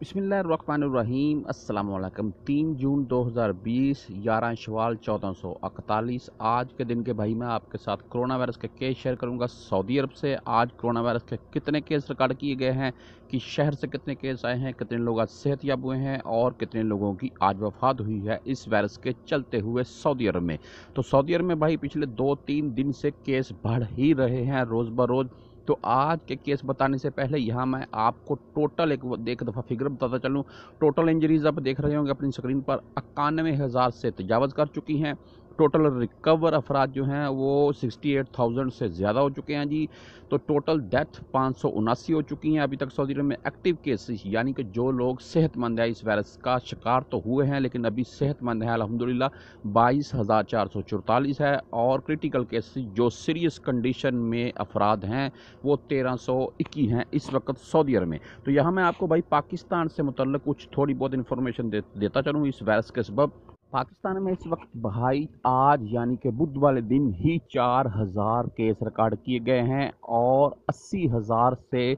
بسم اللہ الرحمن الرحیم السلام علیکم تین جون دو ہزار بیس گیارہ شوال چودہ سو اکتالیس آج کے دن کے بھائی میں آپ کے ساتھ کرونا وائرس کے کیس شیئر کروں گا سعودی عرب سے آج کرونا وائرس کے کتنے کیس ریکارڈ کیے گئے ہیں کہ شہر سے کتنے کیس آئے ہیں کتنے لوگ آج صحت یاب ہوئے ہیں اور کتنے لوگوں کی آج وفات ہوئی ہے اس وائرس کے چلتے ہوئے سعودی عرب میں تو سعودی عرب میں بھائی پچھلے دو تین دن سے کیس بڑھ ہی رہے ہیں روز بروز تو آج کے کیس بتانے سے پہلے یہاں میں آپ کو ٹوٹل ایک ایک دفعہ فگر بتاتا چلوں ٹوٹل انجریز آپ دیکھ رہے ہوں گے اپنی سکرین پر اکانوے ہزار سے تجاوز کر چکی ہیں ٹوٹل ریکور افراد جو ہیں وہ سکسٹی ایٹ تھاؤزنڈ سے زیادہ ہو چکے ہیں جی تو ٹوٹل ڈیتھ پانچ سو اناسی ہو چکی ہیں ابھی تک سعودی عرب میں ایکٹیو کیسز یعنی کہ جو لوگ صحت مند ہیں اس وائرس کا شکار تو ہوئے ہیں لیکن ابھی صحت مند ہیں الحمدللہ بائیس ہزار چار سو چورتالیس ہے اور کرٹیکل کیسز جو سیریس کنڈیشن میں افراد ہیں وہ تیرہ سو اکی ہیں اس وقت سعودی عرب میں تو یہاں میں آپ کو بھائی پاکستان سے متعلق کچھ تھوڑی بہت انفارمیشن دیتا چلوں اس وائرس کے سبب پاکستان میں اس وقت بھائی آج یعنی کہ بدھ والے دن ہی چار ہزار کیس ریکارڈ کیے گئے ہیں اور اسی ہزار سے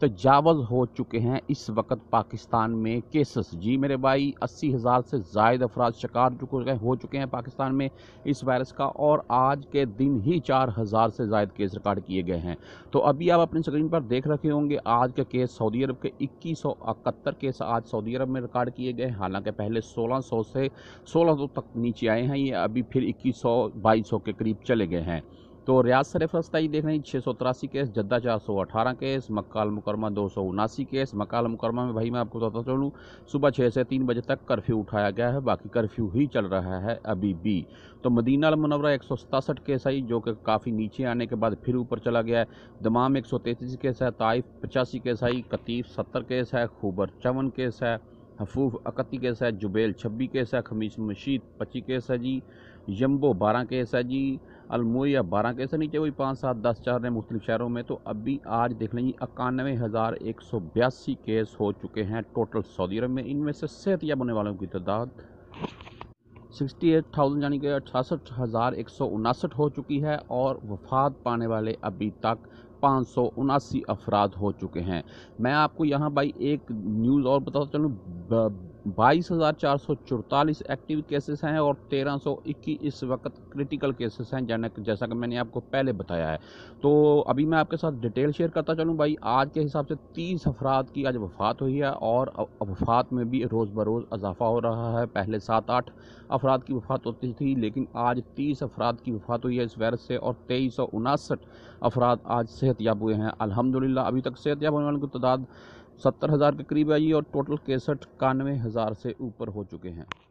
تجاوز ہو چکے ہیں اس وقت پاکستان میں کیسز جی میرے بھائی اسی ہزار سے زائد افراد شکار چکے ہو چکے ہیں پاکستان میں اس وائرس کا اور آج کے دن ہی چار ہزار سے زائد کیس ریکارڈ کیے گئے ہیں تو ابھی آپ اپنے سکرین پر دیکھ رکھے ہوں گے آج کے کیس سعودی عرب کے اکیس سو اکہتر کیس آج سعودی عرب میں ریکارڈ کیے گئے ہیں حالانکہ پہلے سولہ سو سے سولہ سو تک نیچے آئے ہیں یہ ابھی پھر اکیس سو بائیس سو کے قریب چلے گئے ہیں تو ریاض سر فرستائی یہ دیکھ ہیں چھ سو تراسی کیس جدہ چار سو اٹھارہ کیس مکال مکرمہ دو سو اناسی کیس مکال مکرمہ میں بھائی میں آپ کو بتاتا چلوں صبح چھ سے تین بجے تک کرفیو اٹھایا گیا ہے باقی کرفیو ہی چل رہا ہے ابھی بھی تو مدینہ المنورہ ایک سو ستاسٹھ کیس آئی جو کہ کافی نیچے آنے کے بعد پھر اوپر چلا گیا ہے دمام ایک سو تینتیس کیس ہے طائف پچاسی کیس آئی قطیف ستر کیس ہے خوبر چون کیس ہے حفوف اکتی کیس ہے جبیل چھبی کیس ہے خمیس مشید پچی کیس ہے جی یمبو بارہ کیس ہے جی الموئی یا بارہ کے سے نیچے وہی پانچ سات دس چار رہے ہیں مختلف شہروں میں تو ابھی آج دیکھ لیں جی اکانوے ہزار ایک سو بیاسی کیس ہو چکے ہیں ٹوٹل سعودی عرب میں ان میں سے صحت یاب ہونے والوں کی تعداد سکسٹی ایٹ تھاؤزنڈ یعنی کہ اٹھاسٹھ ہزار ایک سو اناسٹھ ہو چکی ہے اور وفات پانے والے ابھی تک پانچ سو اناسی افراد ہو چکے ہیں میں آپ کو یہاں بھائی ایک نیوز اور بتاتا چلوں بائیس ہزار چار سو چورتالیس ایکٹیو کیسز ہیں اور تیرہ سو اکیس اس وقت کریٹیکل کیسز ہیں جینک جیسا کہ میں نے آپ کو پہلے بتایا ہے تو ابھی میں آپ کے ساتھ ڈیٹیل شیئر کرتا چلوں بھائی آج کے حساب سے تیس افراد کی آج وفات ہوئی ہے اور وفات میں بھی روز بروز اضافہ ہو رہا ہے پہلے سات آٹھ افراد کی وفات ہوتی تھی لیکن آج تیس افراد کی وفات ہوئی ہے اس وائرس سے اور تیئیس سو اناسٹھ افراد آج صحت یاب ہوئے ہیں الحمدللہ ابھی تک یاب ہونے والوں کی تعداد ستر ہزار کے قریب آئی اور ٹوٹل کیسٹھ کانوے ہزار سے اوپر ہو چکے ہیں